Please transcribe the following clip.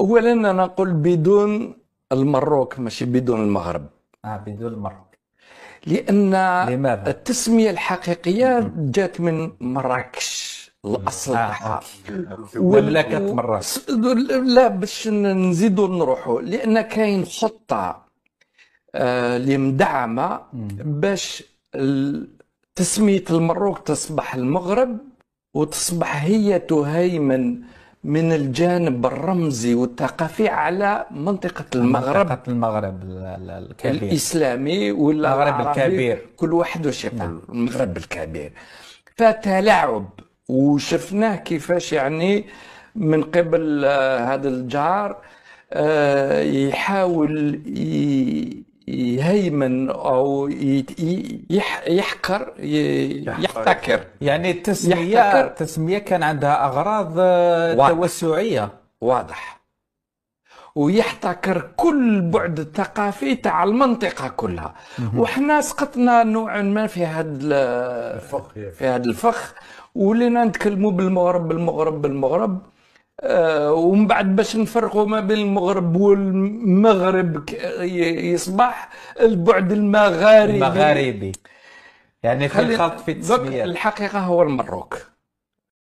اولا انا نقول بدون المروك ماشي بدون المغرب اه بدون المروك لان لماذا؟ التسميه الحقيقيه جات من مراكش الاصل آه. مملكه مراكش لا باش نزيدوا نروحوا لان كاين خطه اللي آه مدعمه باش تسميه المروك تصبح المغرب وتصبح هي تهيمن من الجانب الرمزي والثقافي على منطقة المغرب منطقة المغرب الكبير الإسلامي ولا المغرب الكبير كل واحد وشاف نعم. المغرب الكبير فتلاعب وشفناه كيفاش يعني من قبل آه، هذا الجار آه، يحاول يهيمن او يحقر يحتكر يعني التسميه يحتكر التسميه كان عندها اغراض آه، واضح. توسعيه واضح ويحتكر كل بعد الثقافي تاع المنطقه كلها وحنا سقطنا نوعا ما في هذا في هذا الفخ ولينا نتكلموا بالمغرب بالمغرب بالمغرب آه، ومن بعد باش نفرقوا ما بين المغرب والمغرب يصبح البعد المغاربي المغاربي يعني في الخلط في التسمية الحقيقة هو المروك